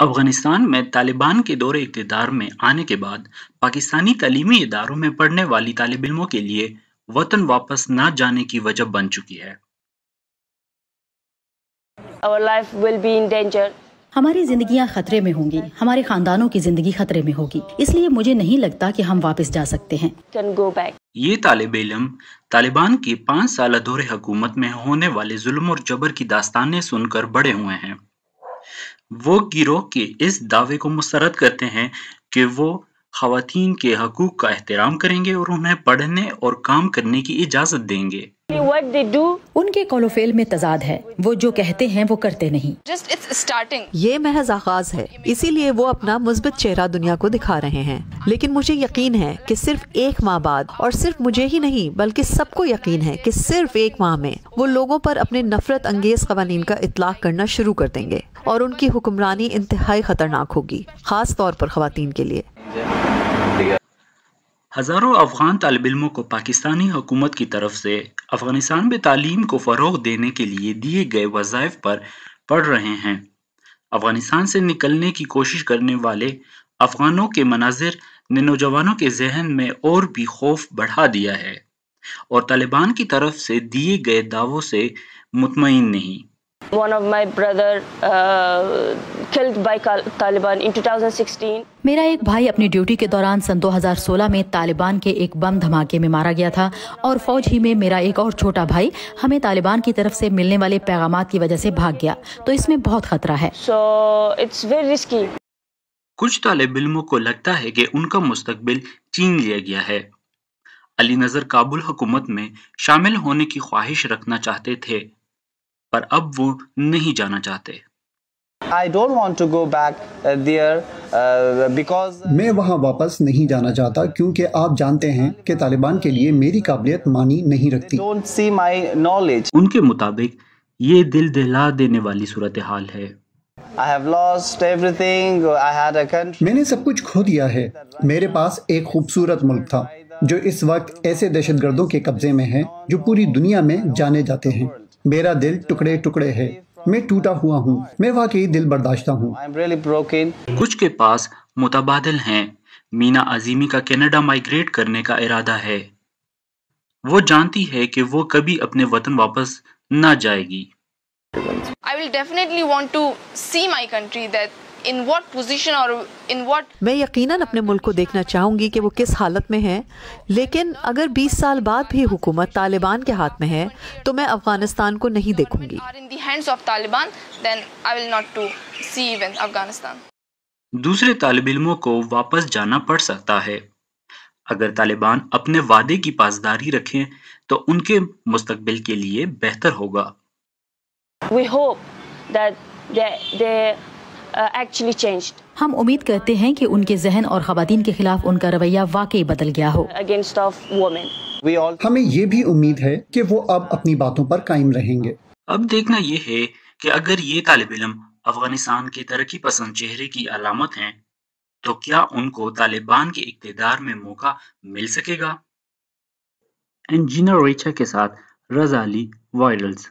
अफगानिस्तान में तालिबान के दौरे इकतदार में आने के बाद पाकिस्तानी तलीमी इदारों में पढ़ने वाली तालब इलमों के लिए वतन वापस न जाने की वजह बन चुकी है हमारी जिंदगियां खतरे में होंगी हमारे खानदानों की जिंदगी खतरे में होगी इसलिए मुझे नहीं लगता कि हम वापस जा सकते हैं ये तालब इलम तालिबान की पाँच साल दौरे हुकूमत में होने वाले जुल्म और जबर की दास्तानें सुनकर बड़े हुए हैं वो गिरोह के इस दावे को मुस्रद करते हैं कि वो खातन के हकूक़ का एहतराम करेंगे और उन्हें पढ़ने और काम करने की इजाज़त देंगे उनके कॉलोफेल में तजाद है वो जो कहते हैं वो करते नहीं ये महज आगाज है इसीलिए वो अपना मुस्बित चेहरा दुनिया को दिखा रहे हैं लेकिन मुझे यकीन है कि सिर्फ एक माह बाद और सिर्फ मुझे ही नहीं बल्कि सबको यकीन है कि सिर्फ एक माह में वो लोगों पर अपने नफरत अंगेज कवानीन का इतलाक करना शुरू कर देंगे और उनकी हुक्मरानी इंतहाई खतरनाक होगी खास तौर पर खुवान के लिए हज़ारों अफ़गान तलब इलमों को पाकिस्तानी हुकूमत की तरफ से अफ़गानिस्तान में तालीम को फ़रोग देने के लिए दिए गए वजायफ पर पढ़ रहे हैं अफ़गानिस्तान से निकलने की कोशिश करने वाले अफ़गानों के मनाजिर ने नौजवानों के जहन में और भी खौफ बढ़ा दिया है और तालिबान की तरफ से दिए गए दावों से मुतमिन नहीं One of my brother uh, killed by Taliban in 2016. मेरा एक भाई अपनी ड्यूटी के दौरान सन 2016 में तालिबान के एक बम धमाके में मारा गया था और फौज ही में मेरा एक और छोटा भाई हमें तालिबान की तरफ से मिलने वाले पैगाम की वजह से भाग गया तो इसमें बहुत खतरा है सो इट्स वेरी रिस्की कुछ तालब इलमों को लगता है कि उनका मुस्तबिल चीन लिया गया है अली नजर काबुल हुकूमत में शामिल होने की ख्वाहिश रखना चाहते थे पर अब वो नहीं जाना चाहते I don't want to go back there because uh, uh, मैं वहाँ वापस नहीं जाना चाहता क्योंकि आप जानते हैं कि तालिबान के लिए मेरी काबिलियत मानी नहीं रखती डोंट सी my नॉलेज उनके मुताबिक ये दिल दहला देने वाली सूरत हाल है I have lost everything. I had a country. मैंने सब कुछ खो दिया है मेरे पास एक खूबसूरत मुल्क था जो इस वक्त ऐसे दहशतगर्दों के कब्जे में है जो पूरी दुनिया में जाने जाते हैं मेरा दिल टुकड़े टुकड़े है मैं टूटा हुआ हूँ मैं वाकई दिल बर्दाश्त हूँ कुछ के पास मुतबादल हैं मीना अजीमी का कनाडा माइग्रेट करने का इरादा है वो जानती है कि वो कभी अपने वतन वापस ना जाएगी I will definitely want to see my country that in what position और इन वॉट मैं यकीनन अपने मुल्क को देखना चाहूंगी कि वो किस हालत में है लेकिन अगर 20 साल बाद भी हुकूमत तालिबान के हाथ में है तो मैं अफगानिस्तान को नहीं देखूंगी अफगानिस्तान दूसरे तालब इलमों को वापस जाना पड़ सकता है अगर तालिबान अपने वादे की पासदारी रखें तो उनके मुस्तबिल के लिए बेहतर होगा We hope that the, the actually uh, change हम उम्मीद करते हैं कि उनके जहन और खातन के खिलाफ उनका रवैया वाकई बदल गया हो अगेंस्ट ऑफ वुमेन हमें ये भी उम्मीद है कि वो अब अपनी बातों पर कायम रहेंगे अब देखना ये है कि अगर ये तालब इलम अफगानिस्तान के तरक्की पसंद चेहरे की अलामत हैं तो क्या उनको तालिबान के इकतदार में मौका मिल सकेगा इंजीनियर रेचा के साथ रजाली वायरल्स